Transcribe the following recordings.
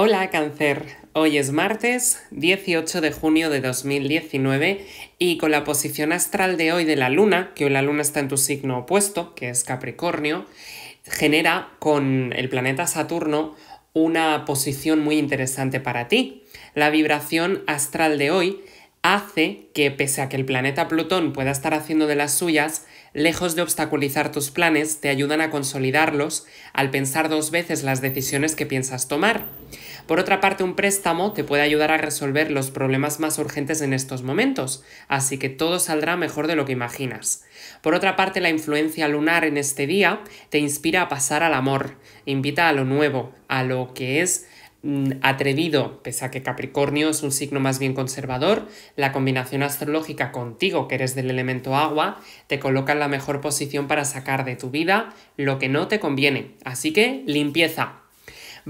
Hola cáncer, hoy es martes 18 de junio de 2019 y con la posición astral de hoy de la luna, que hoy la luna está en tu signo opuesto, que es Capricornio, genera con el planeta Saturno una posición muy interesante para ti. La vibración astral de hoy hace que pese a que el planeta Plutón pueda estar haciendo de las suyas, lejos de obstaculizar tus planes, te ayudan a consolidarlos al pensar dos veces las decisiones que piensas tomar. Por otra parte, un préstamo te puede ayudar a resolver los problemas más urgentes en estos momentos, así que todo saldrá mejor de lo que imaginas. Por otra parte, la influencia lunar en este día te inspira a pasar al amor, invita a lo nuevo, a lo que es mm, atrevido, pese a que Capricornio es un signo más bien conservador, la combinación astrológica contigo, que eres del elemento agua, te coloca en la mejor posición para sacar de tu vida lo que no te conviene. Así que limpieza,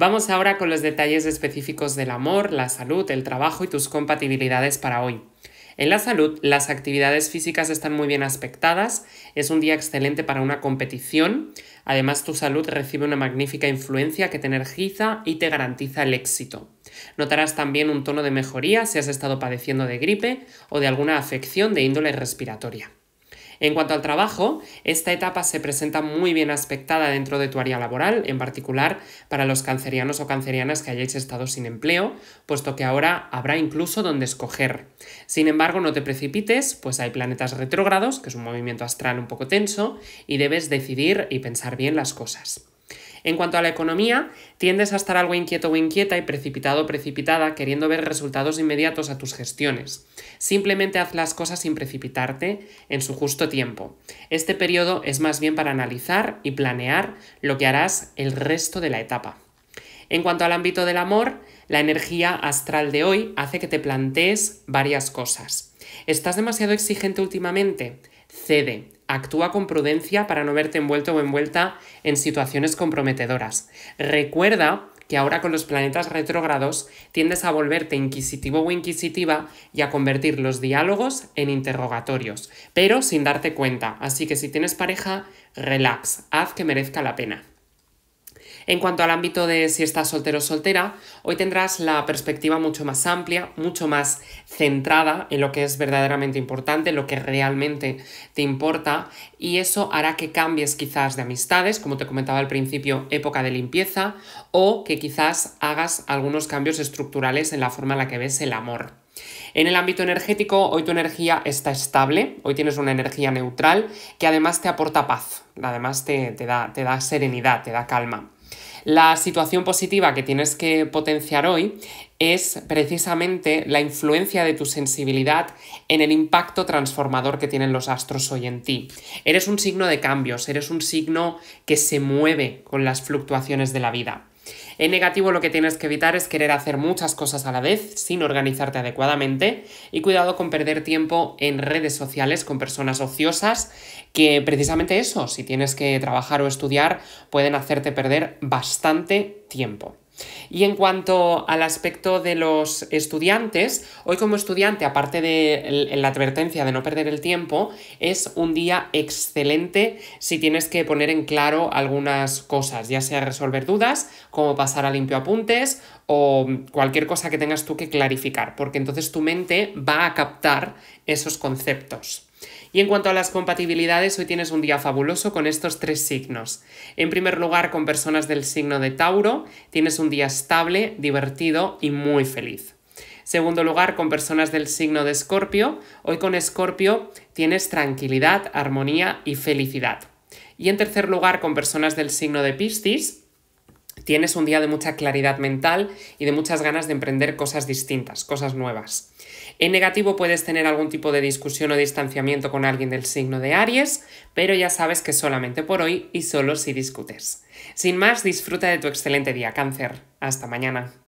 Vamos ahora con los detalles específicos del amor, la salud, el trabajo y tus compatibilidades para hoy. En la salud, las actividades físicas están muy bien aspectadas, es un día excelente para una competición, además tu salud recibe una magnífica influencia que te energiza y te garantiza el éxito. Notarás también un tono de mejoría si has estado padeciendo de gripe o de alguna afección de índole respiratoria. En cuanto al trabajo, esta etapa se presenta muy bien aspectada dentro de tu área laboral, en particular para los cancerianos o cancerianas que hayáis estado sin empleo, puesto que ahora habrá incluso donde escoger. Sin embargo, no te precipites, pues hay planetas retrógrados, que es un movimiento astral un poco tenso, y debes decidir y pensar bien las cosas. En cuanto a la economía, tiendes a estar algo inquieto o inquieta y precipitado o precipitada, queriendo ver resultados inmediatos a tus gestiones. Simplemente haz las cosas sin precipitarte en su justo tiempo. Este periodo es más bien para analizar y planear lo que harás el resto de la etapa. En cuanto al ámbito del amor, la energía astral de hoy hace que te plantees varias cosas. ¿Estás demasiado exigente últimamente? Cede, Actúa con prudencia para no verte envuelto o envuelta en situaciones comprometedoras. Recuerda que ahora con los planetas retrógrados tiendes a volverte inquisitivo o inquisitiva y a convertir los diálogos en interrogatorios, pero sin darte cuenta. Así que si tienes pareja, relax, haz que merezca la pena. En cuanto al ámbito de si estás soltero o soltera, hoy tendrás la perspectiva mucho más amplia, mucho más centrada en lo que es verdaderamente importante, en lo que realmente te importa, y eso hará que cambies quizás de amistades, como te comentaba al principio, época de limpieza, o que quizás hagas algunos cambios estructurales en la forma en la que ves el amor. En el ámbito energético, hoy tu energía está estable, hoy tienes una energía neutral que además te aporta paz, además te, te da serenidad, te da calma. La situación positiva que tienes que potenciar hoy es precisamente la influencia de tu sensibilidad en el impacto transformador que tienen los astros hoy en ti. Eres un signo de cambios, eres un signo que se mueve con las fluctuaciones de la vida. En negativo lo que tienes que evitar es querer hacer muchas cosas a la vez sin organizarte adecuadamente y cuidado con perder tiempo en redes sociales con personas ociosas que precisamente eso, si tienes que trabajar o estudiar, pueden hacerte perder bastante tiempo. Y en cuanto al aspecto de los estudiantes, hoy como estudiante, aparte de la advertencia de no perder el tiempo, es un día excelente si tienes que poner en claro algunas cosas, ya sea resolver dudas, como pasar a limpio apuntes o cualquier cosa que tengas tú que clarificar, porque entonces tu mente va a captar esos conceptos. Y en cuanto a las compatibilidades, hoy tienes un día fabuloso con estos tres signos. En primer lugar, con personas del signo de Tauro, tienes un día estable, divertido y muy feliz. Segundo lugar, con personas del signo de Escorpio, hoy con Escorpio tienes tranquilidad, armonía y felicidad. Y en tercer lugar, con personas del signo de Piscis, tienes un día de mucha claridad mental y de muchas ganas de emprender cosas distintas, cosas nuevas. En negativo puedes tener algún tipo de discusión o distanciamiento con alguien del signo de Aries, pero ya sabes que solamente por hoy y solo si discutes. Sin más, disfruta de tu excelente día, cáncer. Hasta mañana.